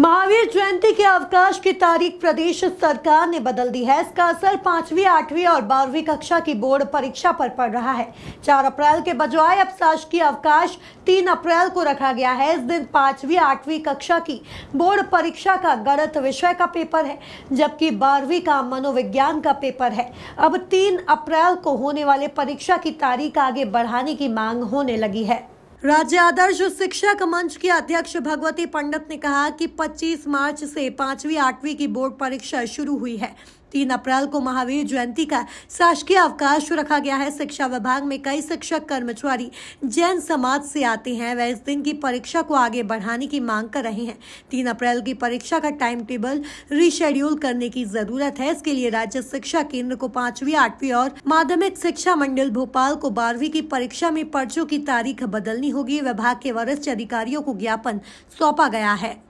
महावीर जयंती के अवकाश की तारीख प्रदेश सरकार ने बदल दी है इसका असर पांचवी आठवीं और बारहवीं कक्षा की बोर्ड परीक्षा पर पड़ रहा है चार अप्रैल के बजाय अब शासकीय अवकाश तीन अप्रैल को रखा गया है इस दिन पांचवी आठवीं कक्षा की बोर्ड परीक्षा का गणित विषय का पेपर है जबकि बारहवीं का मनोविज्ञान का पेपर है अब तीन अप्रैल को होने वाले परीक्षा की तारीख आगे बढ़ाने की मांग होने लगी है राज्य आदर्श शिक्षक मंच के अध्यक्ष भगवती पंडित ने कहा कि 25 मार्च से पांचवी आठवीं की बोर्ड परीक्षा शुरू हुई है तीन अप्रैल को महावीर जयंती का शासकीय अवकाश रखा गया है शिक्षा विभाग में कई शिक्षक कर्मचारी जैन समाज से आते हैं वह इस दिन की परीक्षा को आगे बढ़ाने की मांग कर रहे हैं तीन अप्रैल की परीक्षा का टाइम टेबल रिशेड्यूल करने की जरूरत है इसके लिए राज्य शिक्षा केंद्र को पांचवी आठवीं और माध्यमिक शिक्षा मंडल भोपाल को बारहवीं की परीक्षा में पर्चों की तारीख बदलनी होगी विभाग के वरिष्ठ अधिकारियों को ज्ञापन सौंपा गया है